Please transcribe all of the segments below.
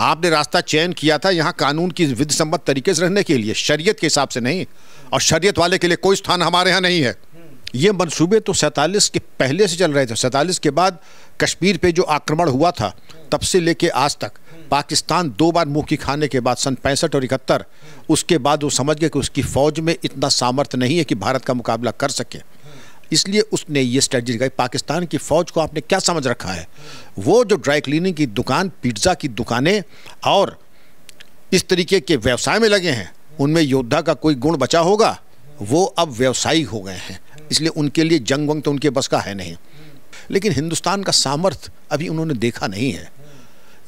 आपने रास्ता चयन किया था यहाँ कानून की विधि सम्मत तरीके से रहने के लिए शरीयत के हिसाब से नहीं और शरीयत वाले के लिए कोई स्थान हमारे यहाँ नहीं है ये मंसूबे तो सैंतालीस के पहले से चल रहे थे सैंतालीस के बाद कश्मीर पे जो आक्रमण हुआ था तब से लेके आज तक पाकिस्तान दो बार मुँह की खाने के बाद सन पैंसठ और इकहत्तर उसके बाद वो समझ गए कि उसकी फ़ौज में इतना सामर्थ्य नहीं है कि भारत का मुकाबला कर सके इसलिए उसने ये स्ट्रेटजी दिखाई पाकिस्तान की फ़ौज को आपने क्या समझ रखा है वो जो ड्राई क्लीनिंग की दुकान पिज्ज़ा की दुकानें और इस तरीके के व्यवसाय में लगे हैं उनमें योद्धा का कोई गुण बचा होगा वो अब व्यवसायी हो गए हैं इसलिए उनके लिए जंग वंग तो उनके बस का है नहीं लेकिन हिंदुस्तान का सामर्थ्य अभी उन्होंने देखा नहीं है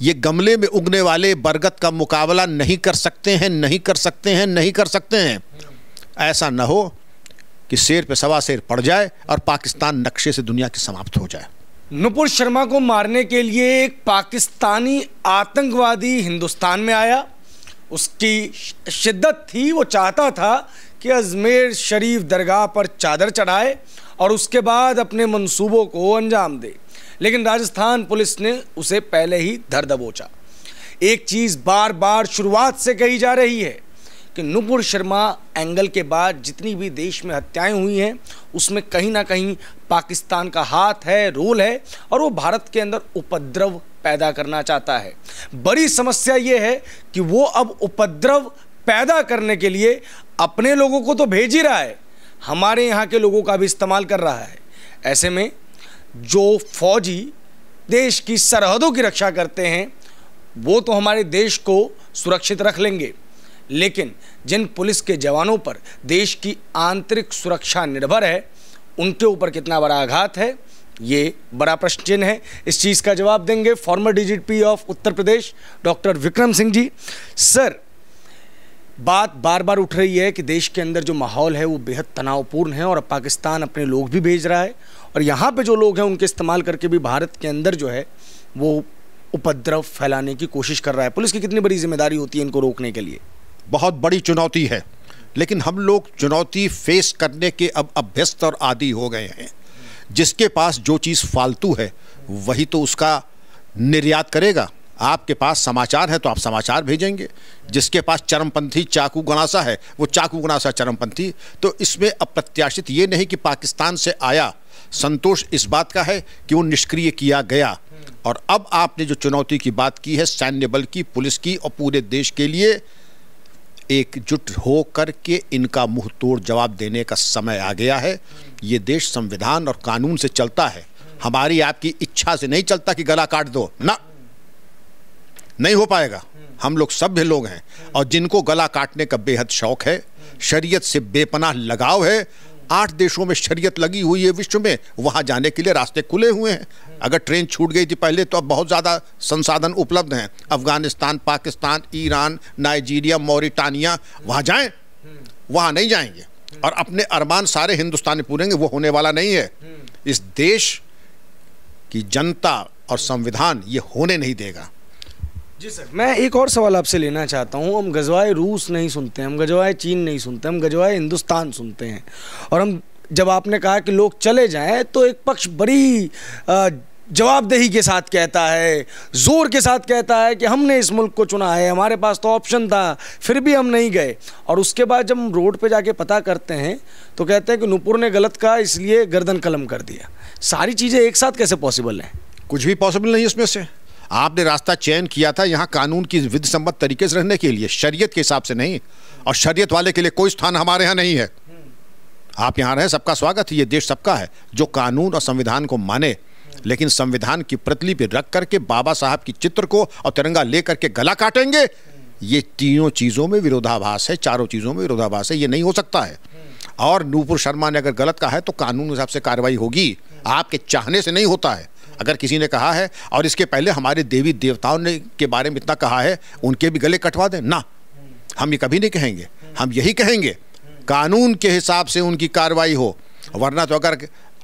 ये गमले में उगने वाले बरगद का मुकाबला नहीं कर सकते हैं नहीं कर सकते हैं नहीं कर सकते हैं ऐसा न हो कि शेर पे सवा शेर पड़ जाए और पाकिस्तान नक्शे से दुनिया की समाप्त हो जाए नुपुर शर्मा को मारने के लिए एक पाकिस्तानी आतंकवादी हिंदुस्तान में आया उसकी शिद्दत थी वो चाहता था कि अजमेर शरीफ दरगाह पर चादर चढ़ाए और उसके बाद अपने मंसूबों को अंजाम दे लेकिन राजस्थान पुलिस ने उसे पहले ही धर दबोचा एक चीज़ बार बार शुरुआत से कही जा रही है कि नुपुर शर्मा एंगल के बाद जितनी भी देश में हत्याएं हुई हैं उसमें कहीं ना कहीं पाकिस्तान का हाथ है रोल है और वो भारत के अंदर उपद्रव पैदा करना चाहता है बड़ी समस्या ये है कि वो अब उपद्रव पैदा करने के लिए अपने लोगों को तो भेज ही रहा है हमारे यहाँ के लोगों का भी इस्तेमाल कर रहा है ऐसे में जो फौजी देश की सरहदों की रक्षा करते हैं वो तो हमारे देश को सुरक्षित रख लेंगे लेकिन जिन पुलिस के जवानों पर देश की आंतरिक सुरक्षा निर्भर है उनके ऊपर कितना बड़ा आघात है ये बड़ा प्रश्न चिन्ह है इस चीज़ का जवाब देंगे former DGP of Uttar Pradesh doctor Vikram Singh ji sir बात बार बार उठ रही है कि देश के अंदर जो माहौल है वो बेहद तनावपूर्ण है और पाकिस्तान अपने लोग भी भेज रहा है और यहाँ पे जो लोग हैं उनके इस्तेमाल करके भी भारत के अंदर जो है वो उपद्रव फैलाने की कोशिश कर रहा है पुलिस की कितनी बड़ी जिम्मेदारी होती है इनको रोकने के लिए बहुत बड़ी चुनौती है लेकिन हम लोग चुनौती फेस करने के अब अभ्यस्त और आदि हो गए हैं जिसके पास जो चीज़ फालतू है वही तो उसका निर्यात करेगा आपके पास समाचार है तो आप समाचार भेजेंगे जिसके पास चरमपंथी चाकू गणासा है वो चाकू गणासा चरमपंथी तो इसमें अप्रत्याशित ये नहीं कि पाकिस्तान से आया संतोष इस बात का है कि वो निष्क्रिय किया गया और अब आपने जो चुनौती की बात की है सैन्य बल की पुलिस की और पूरे देश के लिए एकजुट होकर के इनका मुंह तोड़ जवाब देने का समय आ गया है ये देश संविधान और कानून से चलता है हमारी आपकी इच्छा से नहीं चलता कि गला काट दो ना नहीं हो पाएगा हम लोग सभ्य लोग हैं और जिनको गला काटने का बेहद शौक है शरीयत से बेपनाह लगाव है आठ देशों में शरीयत लगी हुई है विश्व में वहाँ जाने के लिए रास्ते खुले हुए हैं अगर ट्रेन छूट गई थी पहले तो अब बहुत ज़्यादा संसाधन उपलब्ध हैं Afghanistan Pakistan Iran Nigeria Mauritania वहाँ जाएँ वहाँ नहीं जाएंगे और अपने अरमान सारे हिंदुस्तानी पूरेंगे वो होने वाला नहीं है इस देश की जनता और संविधान ये होने नहीं देगा जी सर मैं एक और सवाल आपसे लेना चाहता हूँ हम गजवाए रूस नहीं सुनते हम गजवाए चीन नहीं सुनते हम गजवाए हिंदुस्तान सुनते हैं और हम जब आपने कहा कि लोग चले जाएं तो एक पक्ष बड़ी जवाबदेही के साथ कहता है ज़ोर के साथ कहता है कि हमने इस मुल्क को चुना है हमारे पास तो ऑप्शन था फिर भी हम नहीं गए और उसके बाद जब हम रोड पर जाके पता करते हैं तो कहते हैं कि नूपुर ने गलत कहा इसलिए गर्दन कलम कर दिया सारी चीज़ें एक साथ कैसे पॉसिबल हैं कुछ भी पॉसिबल नहीं इसमें से आपने रास्ता चयन किया था यहाँ कानून की विधि सम्मत तरीके से रहने के लिए शरीयत के हिसाब से नहीं और शरीयत वाले के लिए कोई स्थान हमारे यहाँ नहीं है आप यहाँ रहें सबका स्वागत है ये देश सबका है जो कानून और संविधान को माने लेकिन संविधान की पर रख करके बाबा साहब की चित्र को और तिरंगा ले करके गला काटेंगे ये तीनों चीज़ों में विरोधाभास है चारों चीज़ों में विरोधाभास है ये नहीं हो सकता है और नूपुर शर्मा ने अगर गलत कहा है तो कानून हिसाब से कार्रवाई होगी आपके चाहने से नहीं होता है अगर किसी ने कहा है और इसके पहले हमारे देवी देवताओं ने के बारे में इतना कहा है उनके भी गले कटवा दें ना हम ये कभी नहीं कहेंगे हम यही कहेंगे कानून के हिसाब से उनकी कार्रवाई हो वरना तो अगर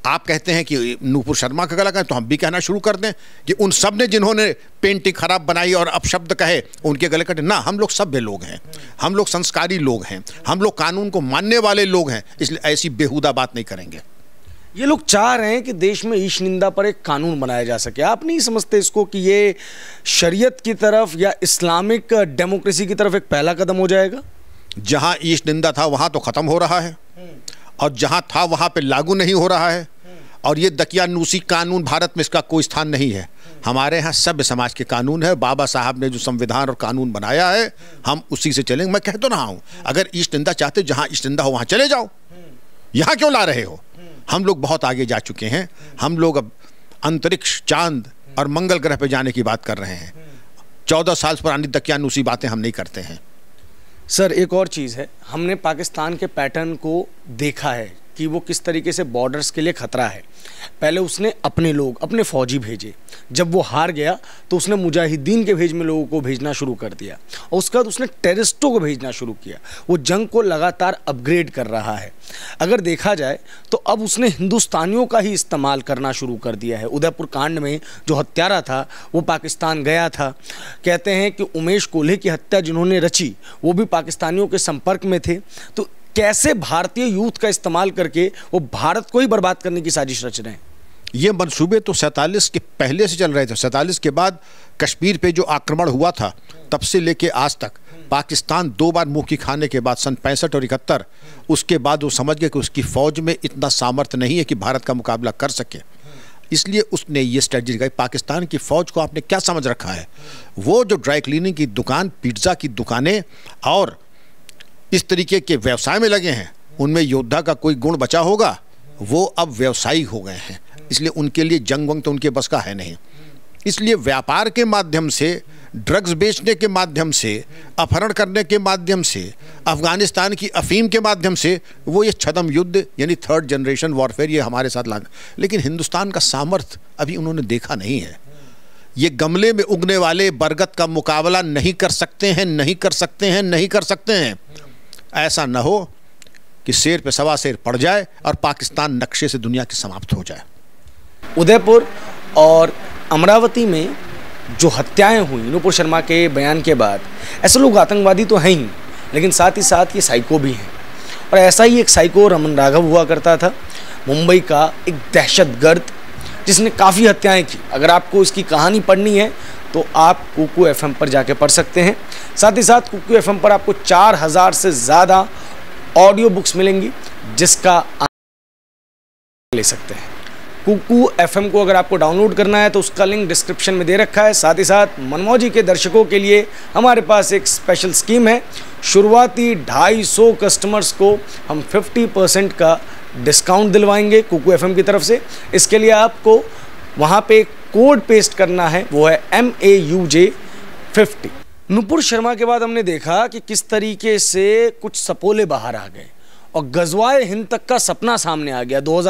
आप कहते हैं कि नूपुर शर्मा का गला कहें तो हम भी कहना शुरू कर दें कि उन सब ने जिन्होंने पेंटिंग खराब बनाई और अपशब्द कहे उनके गले कटे ना हम लोग सभ्य लोग हैं हम लोग संस्कारी लोग हैं हम लोग कानून को मानने वाले लोग हैं इसलिए ऐसी बेहुदा बात नहीं करेंगे ये लोग चाह रहे हैं कि देश में ईश निंदा पर एक कानून बनाया जा सके आप नहीं समझते इसको कि ये शरीयत की तरफ या इस्लामिक डेमोक्रेसी की तरफ एक पहला कदम हो जाएगा जहाँ ईश निंदा था वहां तो ख़त्म हो रहा है हम्म। और जहाँ था वहाँ पे लागू नहीं हो रहा है हम्म। और ये दकियानूसी कानून भारत में इसका कोई स्थान नहीं है हम्म। हमारे यहाँ सभ्य समाज के कानून है बाबा साहब ने जो संविधान और कानून बनाया है हम उसी से चलेंगे मैं कह तो रहा हूँ अगर ईश निंदा चाहते जहाँ ईश निंदा हो वहाँ चले जाओ यहाँ क्यों ला रहे हो हम लोग बहुत आगे जा चुके हैं हम लोग अब अंतरिक्ष चांद और मंगल ग्रह पर जाने की बात कर रहे हैं चौदह साल पुरानी उसी बातें हम नहीं करते हैं सर एक और चीज़ है हमने पाकिस्तान के पैटर्न को देखा है कि वो किस तरीके से बॉर्डर्स के लिए ख़तरा है पहले उसने अपने लोग अपने फ़ौजी भेजे जब वो हार गया तो उसने मुजाहिदीन के भेज में लोगों को भेजना शुरू कर दिया और उसके बाद उसने टेररिस्टों को भेजना शुरू किया वो जंग को लगातार अपग्रेड कर रहा है अगर देखा जाए तो अब उसने हिंदुस्तानियों का ही इस्तेमाल करना शुरू कर दिया है उदयपुर कांड में जो हत्यारा था वो पाकिस्तान गया था कहते हैं कि उमेश कोल्हे की हत्या जिन्होंने रची वो भी पाकिस्तानियों के संपर्क में थे तो कैसे भारतीय यूथ का इस्तेमाल करके वो भारत को ही बर्बाद करने की साजिश रच रहे हैं ये मंसूबे तो सैंतालीस के पहले से चल रहे थे सैंतालीस के बाद कश्मीर पे जो आक्रमण हुआ था तब से लेके आज तक पाकिस्तान दो बार मुँह की खाने के बाद सन पैंसठ और इकहत्तर उसके बाद वो समझ गए कि उसकी फ़ौज में इतना सामर्थ्य नहीं है कि भारत का मुकाबला कर सके इसलिए उसने ये स्ट्रेटजी लगाई पाकिस्तान की फ़ौज को आपने क्या समझ रखा है वो जो ड्राई क्लीनिंग की दुकान पिज्ज़ा की दुकानें और इस तरीके के व्यवसाय में लगे हैं उनमें योद्धा का कोई गुण बचा होगा वो अब व्यवसायी हो गए हैं इसलिए उनके लिए जंग वंग तो उनके बस का है नहीं इसलिए व्यापार के माध्यम से ड्रग्स बेचने के माध्यम से अपहरण करने के माध्यम से अफ़गानिस्तान की अफीम के माध्यम से वो ये छदम युद्ध यानी थर्ड जनरेशन वॉरफेयर ये हमारे साथ ला लेकिन हिंदुस्तान का सामर्थ्य अभी उन्होंने देखा नहीं है ये गमले में उगने वाले बरगद का मुकाबला नहीं कर सकते हैं नहीं कर सकते हैं नहीं कर सकते हैं ऐसा न हो कि शेर पे सवा शेर पड़ जाए और पाकिस्तान नक्शे से दुनिया की समाप्त हो जाए उदयपुर और अमरावती में जो हत्याएं हुई नूपुर शर्मा के बयान के बाद ऐसे लोग आतंकवादी तो हैं ही लेकिन साथ ही साथ ये साइको भी हैं और ऐसा ही एक साइको रमन राघव हुआ करता था मुंबई का एक दहशत गर्द जिसने काफ़ी हत्याएं की अगर आपको इसकी कहानी पढ़नी है तो आप कुकू एफ पर जाके पढ़ सकते हैं साथ ही साथ कुकू एफ पर आपको चार हज़ार से ज़्यादा ऑडियो बुक्स मिलेंगी जिसका ले सकते हैं कुकू एफएम को अगर आपको डाउनलोड करना है तो उसका लिंक डिस्क्रिप्शन में दे रखा है साथ ही साथ मनमोजी के दर्शकों के लिए हमारे पास एक स्पेशल स्कीम है शुरुआती ढाई कस्टमर्स को हम फिफ्टी परसेंट का डिस्काउंट दिलवाएंगे कुकू एफएम की तरफ से इसके लिए आपको वहाँ पे एक कोड पेस्ट करना है वो है M A U J fifty Nupur Sharma के बाद हमने देखा कि किस तरीके से कुछ सपोले बाहर आ गए और गजवाए हिंद तक का सपना सामने आ गया दो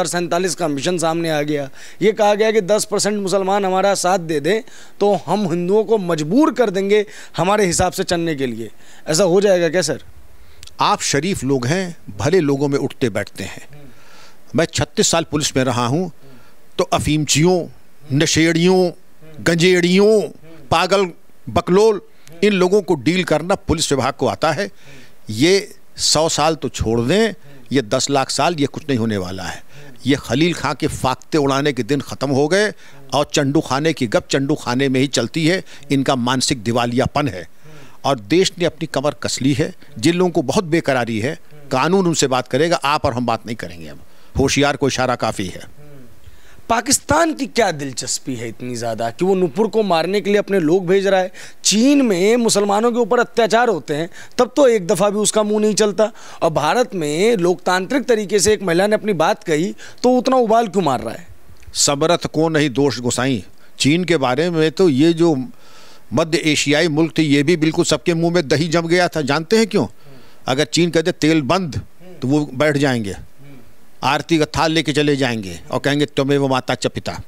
का मिशन सामने आ गया ये कहा गया कि 10 परसेंट मुसलमान हमारा साथ दे दें तो हम हिंदुओं को मजबूर कर देंगे हमारे हिसाब से चलने के लिए ऐसा हो जाएगा क्या सर आप शरीफ लोग हैं भले लोगों में उठते बैठते हैं मैं 36 साल पुलिस में रहा हूँ तो अफीमचियों नशेड़ियों गंजेड़ियों पागल बकलोल इन लोगों को डील करना पुलिस विभाग को आता है ये सौ साल तो छोड़ दें ये दस लाख साल ये कुछ नहीं होने वाला है ये खलील खां के फाकते उड़ाने के दिन ख़त्म हो गए और चंडू खाने की गप चंडू खाने में ही चलती है इनका मानसिक दिवालियापन है और देश ने अपनी कमर कस ली है जिन लोगों को बहुत बेकरारी है कानून उनसे बात करेगा आप और हम बात नहीं करेंगे अब होशियार को इशारा काफ़ी है पाकिस्तान की क्या दिलचस्पी है इतनी ज़्यादा कि वो नुपुर को मारने के लिए अपने लोग भेज रहा है चीन में मुसलमानों के ऊपर अत्याचार होते हैं तब तो एक दफ़ा भी उसका मुंह नहीं चलता और भारत में लोकतांत्रिक तरीके से एक महिला ने अपनी बात कही तो उतना उबाल क्यों मार रहा है सबरथ को नहीं दोष गुसाई चीन के बारे में तो ये जो मध्य एशियाई मुल्क थे ये भी बिल्कुल सबके मुँह में दही जम गया था जानते हैं क्यों अगर चीन कहते तेल बंद तो वो बैठ जाएंगे आरती का थाल लेके चले जाएंगे और कहेंगे तुम्हें वो माता च पिता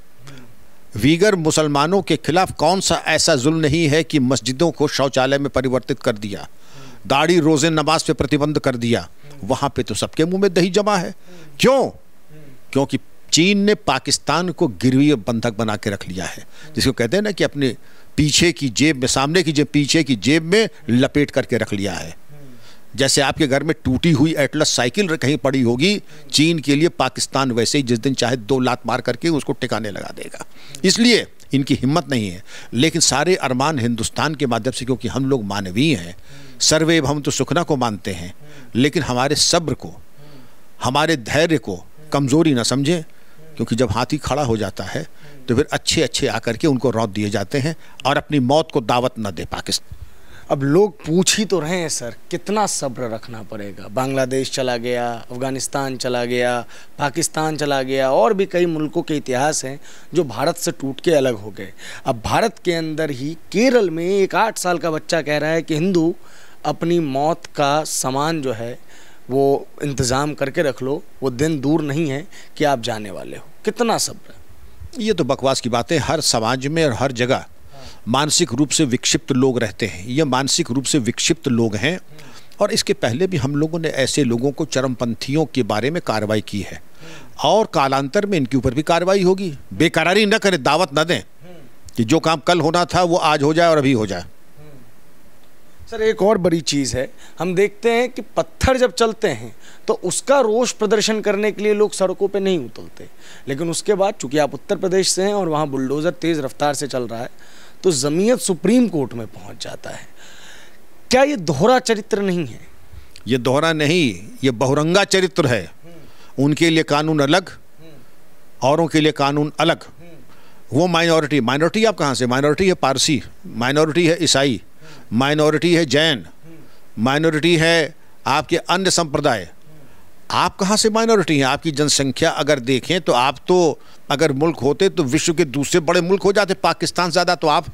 वीगर मुसलमानों के खिलाफ कौन सा ऐसा जुल्म नहीं है कि मस्जिदों को शौचालय में परिवर्तित कर दिया दाढ़ी रोज़े नमाज पे प्रतिबंध कर दिया वहाँ पे तो सबके मुंह में दही जमा है क्यों क्योंकि चीन ने पाकिस्तान को गिरवी बंधक बना के रख लिया है जिसको कहते हैं ना कि अपने पीछे की जेब में सामने की जेब पीछे की जेब में लपेट करके रख लिया है जैसे आपके घर में टूटी हुई एटलस साइकिल कहीं पड़ी होगी चीन के लिए पाकिस्तान वैसे ही जिस दिन चाहे दो लात मार करके उसको टिकाने लगा देगा इसलिए इनकी हिम्मत नहीं है लेकिन सारे अरमान हिंदुस्तान के माध्यम से क्योंकि हम लोग मानवीय हैं सर्वे हम तो सुखना को मानते हैं लेकिन हमारे सब्र को हमारे धैर्य को कमज़ोरी ना समझें क्योंकि जब हाथी खड़ा हो जाता है तो फिर अच्छे अच्छे आकर के उनको रौद दिए जाते हैं और अपनी मौत को दावत न दे पाकिस्तान अब लोग पूछ ही तो रहे हैं सर कितना सब्र रखना पड़ेगा बांग्लादेश चला गया अफ़गानिस्तान चला गया पाकिस्तान चला गया और भी कई मुल्कों के इतिहास हैं जो भारत से टूट के अलग हो गए अब भारत के अंदर ही केरल में एक आठ साल का बच्चा कह रहा है कि हिंदू अपनी मौत का सामान जो है वो इंतज़ाम करके रख लो वो दिन दूर नहीं है कि आप जाने वाले हो कितना सब्र ये तो बकवास की बात है हर समाज में और हर जगह मानसिक रूप से विक्षिप्त लोग रहते हैं ये मानसिक रूप से विक्षिप्त लोग हैं और इसके पहले भी हम लोगों ने ऐसे लोगों को चरमपंथियों के बारे में कार्रवाई की है और कालांतर में इनके ऊपर भी कार्रवाई होगी बेकरारी न करें दावत न दें कि जो काम कल होना था वो आज हो जाए और अभी हो जाए सर एक और बड़ी चीज़ है हम देखते हैं कि पत्थर जब चलते हैं तो उसका रोष प्रदर्शन करने के लिए लोग सड़कों पे नहीं उतरते लेकिन उसके बाद चूंकि आप उत्तर प्रदेश से हैं और वहाँ बुलडोज़र तेज़ रफ्तार से चल रहा है तो जमीयत सुप्रीम कोर्ट में पहुंच जाता है क्या ये दोहरा चरित्र नहीं है ये दोहरा नहीं ये बहुरंगा चरित्र है उनके लिए कानून अलग औरों के लिए कानून अलग वो माइनॉरिटी माइनॉरिटी आप कहाँ से माइनॉरिटी है पारसी माइनॉरिटी है ईसाई माइनॉरिटी है जैन माइनॉरिटी है आपके अन्य संप्रदाय आप कहाँ से माइनॉरिटी हैं आपकी जनसंख्या अगर देखें तो आप तो अगर मुल्क होते तो विश्व के दूसरे बड़े मुल्क हो जाते पाकिस्तान ज़्यादा तो आप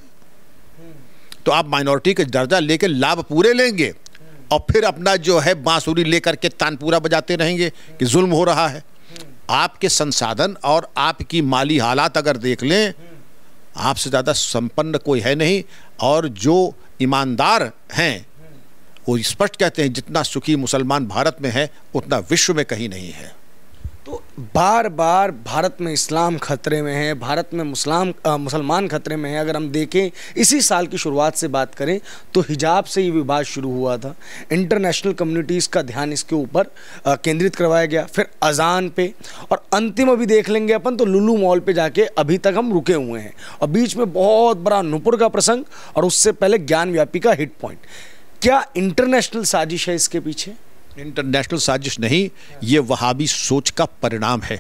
तो आप माइनॉरिटी का दर्जा लेकर लाभ पूरे लेंगे और फिर अपना जो है बांसुरी लेकर के तानपुरा बजाते रहेंगे कि जुल्म हो रहा है आपके संसाधन और आपकी माली हालात अगर देख लें आपसे ज़्यादा संपन्न कोई है नहीं और जो ईमानदार हैं वो स्पष्ट कहते हैं जितना सुखी मुसलमान भारत में है उतना विश्व में कहीं नहीं है तो बार बार भारत में इस्लाम खतरे में है भारत में मुस्लाम मुसलमान खतरे में है अगर हम देखें इसी साल की शुरुआत से बात करें तो हिजाब से ये विवाद शुरू हुआ था इंटरनेशनल कम्युनिटीज़ का ध्यान इसके ऊपर केंद्रित करवाया गया फिर अजान पे और अंतिम अभी देख लेंगे अपन तो लुलू मॉल पे जाके अभी तक हम रुके हुए हैं और बीच में बहुत बड़ा नुपुर का प्रसंग और उससे पहले ज्ञान का हिट पॉइंट क्या इंटरनेशनल साजिश है इसके पीछे इंटरनेशनल साजिश नहीं ये वहाबी सोच का परिणाम है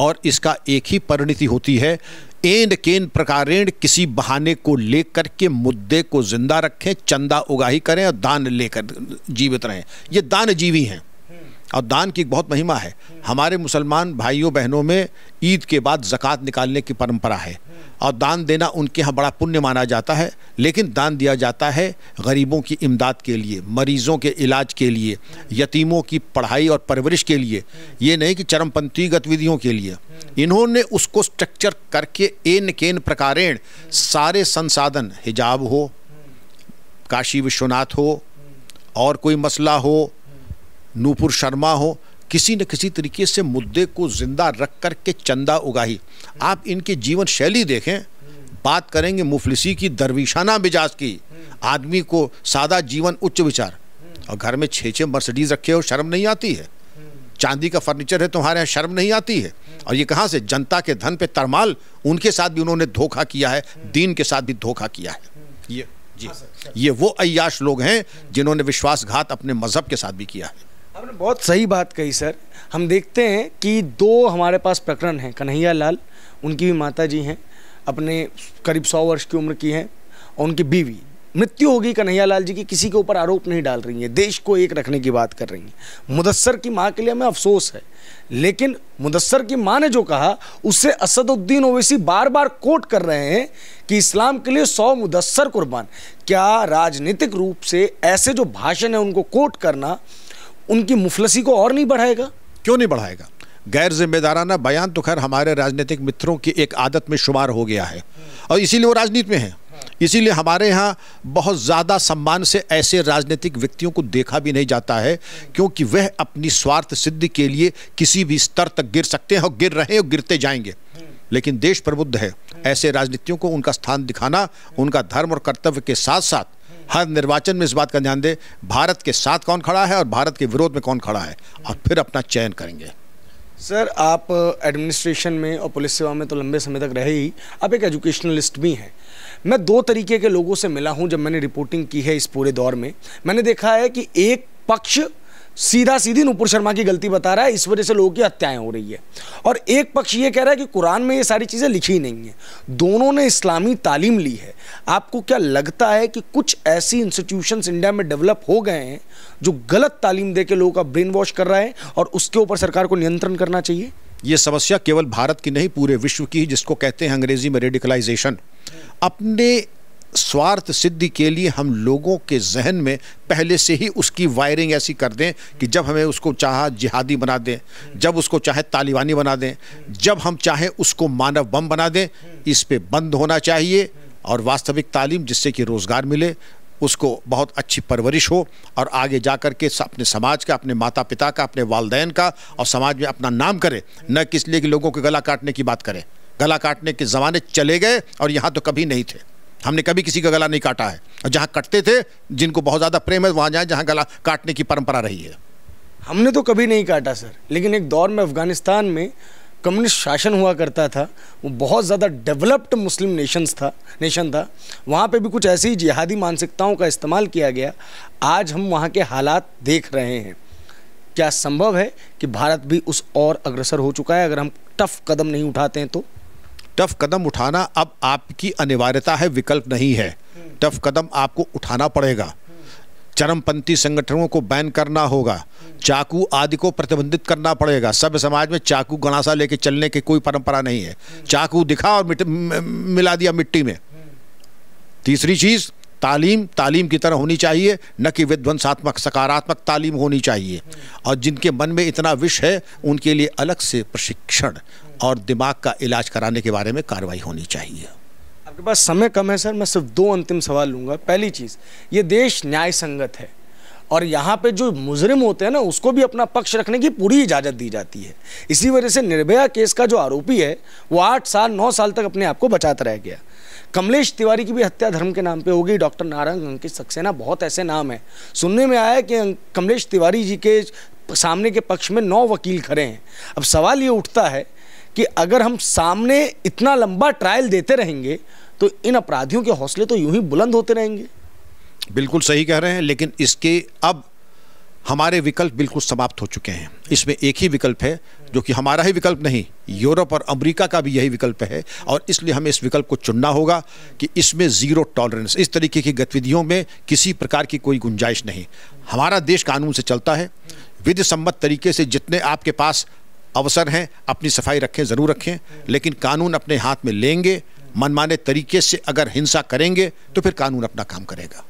और इसका एक ही परिणति होती है एन केन प्रकारेण किसी बहाने को लेकर के मुद्दे को जिंदा रखें चंदा उगाही करें और दान लेकर जीवित रहें ये दान जीवी हैं और दान की बहुत महिमा है हमारे मुसलमान भाइयों बहनों में ईद के बाद जक़ात निकालने की परंपरा है और दान देना उनके यहाँ बड़ा पुण्य माना जाता है लेकिन दान दिया जाता है गरीबों की इमदाद के लिए मरीज़ों के इलाज के लिए यतीमों की पढ़ाई और परवरिश के लिए ये नहीं कि चरमपंथी गतिविधियों के लिए इन्होंने उसको स्ट्रक्चर करके एन केन प्रकारेण सारे संसाधन हिजाब हो काशी विश्वनाथ हो और कोई मसला हो नूपुर शर्मा हो किसी न किसी तरीके से मुद्दे को ज़िंदा रख कर के चंदा उगाही आप इनकी जीवन शैली देखें बात करेंगे मुफलिसी की दरविशाना मिजाज की आदमी को सादा जीवन उच्च विचार और घर में छः छः मर्सडीज रखे हो शर्म नहीं आती है चांदी का फर्नीचर है तुम्हारे यहाँ शर्म नहीं आती है और ये कहाँ से जनता के धन पे तरमाल उनके साथ भी उन्होंने धोखा किया है दीन के साथ भी धोखा किया है ये जी ये वो अयाश लोग हैं जिन्होंने विश्वासघात अपने मज़हब के साथ भी किया है आपने बहुत सही बात कही सर हम देखते हैं कि दो हमारे पास प्रकरण हैं कन्हैया लाल उनकी भी माता जी हैं अपने करीब सौ वर्ष की उम्र की हैं और उनकी बीवी मृत्यु होगी कन्हैया लाल जी की किसी के ऊपर आरोप नहीं डाल रही है देश को एक रखने की बात कर रही हैं मुदस्सर की माँ के लिए हमें अफसोस है लेकिन मुदस्सर की माँ ने जो कहा उससे असदुद्दीन ओवैसी बार बार कोट कर रहे हैं कि इस्लाम के लिए सौ मुदस्सर कुर्बान क्या राजनीतिक रूप से ऐसे जो भाषण है उनको कोट करना उनकी मुफलसी को और नहीं बढ़ाएगा क्यों नहीं बढ़ाएगा गैर जिम्मेदाराना बयान तो खैर हमारे राजनीतिक मित्रों की एक आदत में शुमार हो गया है और इसीलिए वो राजनीति में है इसीलिए हमारे यहाँ बहुत ज़्यादा सम्मान से ऐसे राजनीतिक व्यक्तियों को देखा भी नहीं जाता है क्योंकि वह अपनी स्वार्थ सिद्धि के लिए किसी भी स्तर तक गिर सकते हैं और गिर रहे हैं और गिरते जाएंगे लेकिन देश प्रबुद्ध है ऐसे राजनीतियों को उनका स्थान दिखाना उनका धर्म और कर्तव्य के साथ साथ हर निर्वाचन में इस बात का ध्यान दें भारत के साथ कौन खड़ा है और भारत के विरोध में कौन खड़ा है और फिर अपना चयन करेंगे सर आप एडमिनिस्ट्रेशन में और पुलिस सेवा में तो लंबे समय तक रहे ही आप एक एजुकेशनलिस्ट भी हैं मैं दो तरीके के लोगों से मिला हूं जब मैंने रिपोर्टिंग की है इस पूरे दौर में मैंने देखा है कि एक पक्ष सीधा सीधी नुपुर शर्मा की गलती बता रहा है इस वजह से लोगों की हत्याएं हो रही है और एक पक्ष ये कह रहा है कि कुरान में ये सारी चीज़ें लिखी ही नहीं है दोनों ने इस्लामी तालीम ली है आपको क्या लगता है कि कुछ ऐसी इंस्टीट्यूशंस इंडिया में डेवलप हो गए हैं जो गलत तालीम दे के लोगों का ब्रेन वॉश कर रहा है और उसके ऊपर सरकार को नियंत्रण करना चाहिए ये समस्या केवल भारत की नहीं पूरे विश्व की जिसको कहते हैं अंग्रेजी में रेडिकलाइजेशन अपने स्वार्थ सिद्धि के लिए हम लोगों के जहन में पहले से ही उसकी वायरिंग ऐसी कर दें कि जब हमें उसको चाह जिहादी बना दें जब उसको चाहे तालिबानी बना दें जब हम चाहें उसको मानव बम बना दें इस पर बंद होना चाहिए और वास्तविक तालीम जिससे कि रोज़गार मिले उसको बहुत अच्छी परवरिश हो और आगे जा कर के अपने समाज का अपने माता पिता का अपने वालदेन का और समाज में अपना नाम करे न किस लिए कि लोगों के गला काटने की बात करें गला काटने के ज़माने चले गए और यहाँ तो कभी नहीं थे हमने कभी किसी का गला नहीं काटा है और जहाँ कटते थे जिनको बहुत ज़्यादा प्रेम है वहाँ जाएँ जहाँ गला काटने की परंपरा रही है हमने तो कभी नहीं काटा सर लेकिन एक दौर में अफ़गानिस्तान में कम्युनिस्ट शासन हुआ करता था वो बहुत ज़्यादा डेवलप्ड मुस्लिम नेशंस था नेशन था वहाँ पे भी कुछ ऐसी जिहादी मानसिकताओं का इस्तेमाल किया गया आज हम वहाँ के हालात देख रहे हैं क्या संभव है कि भारत भी उस और अग्रसर हो चुका है अगर हम टफ कदम नहीं उठाते हैं तो टफ कदम उठाना अब आपकी अनिवार्यता है विकल्प नहीं है टफ कदम आपको उठाना पड़ेगा चरमपंथी संगठनों को बैन करना होगा चाकू आदि को प्रतिबंधित करना पड़ेगा सभ्य समाज में चाकू गणासा लेके चलने की कोई परंपरा नहीं है चाकू दिखा और मिला दिया मिट्टी में तीसरी चीज़ तालीम तालीम की तरह होनी चाहिए न कि विध्वंसात्मक सकारात्मक तालीम होनी चाहिए और जिनके मन में इतना विष है उनके लिए अलग से प्रशिक्षण और दिमाग का इलाज कराने के बारे में कार्रवाई होनी चाहिए आपके पास समय कम है सर मैं सिर्फ दो अंतिम सवाल लूँगा पहली चीज़ ये देश न्याय संगत है और यहाँ पे जो मुजरिम होते हैं ना उसको भी अपना पक्ष रखने की पूरी इजाज़त दी जाती है इसी वजह से निर्भया केस का जो आरोपी है वो आठ साल नौ साल तक अपने आप को बचाता रह गया कमलेश तिवारी की भी हत्या धर्म के नाम पे होगी डॉक्टर नारायण अंकित सक्सेना बहुत ऐसे नाम है सुनने में आया कि कमलेश तिवारी जी के सामने के पक्ष में नौ वकील खड़े हैं अब सवाल ये उठता है कि अगर हम सामने इतना लंबा ट्रायल देते रहेंगे तो इन अपराधियों के हौसले तो यूं ही बुलंद होते रहेंगे बिल्कुल सही कह रहे हैं लेकिन इसके अब हमारे विकल्प बिल्कुल समाप्त हो चुके हैं इसमें एक ही विकल्प है जो कि हमारा ही विकल्प नहीं यूरोप और अमेरिका का भी यही विकल्प है और इसलिए हमें इस विकल्प को चुनना होगा कि इसमें ज़ीरो टॉलरेंस इस तरीके की गतिविधियों में किसी प्रकार की कोई गुंजाइश नहीं हमारा देश कानून से चलता है विधि सम्मत तरीके से जितने आपके पास अवसर हैं अपनी सफाई रखें ज़रूर रखें लेकिन कानून अपने हाथ में लेंगे मनमाने तरीके से अगर हिंसा करेंगे तो फिर कानून अपना काम करेगा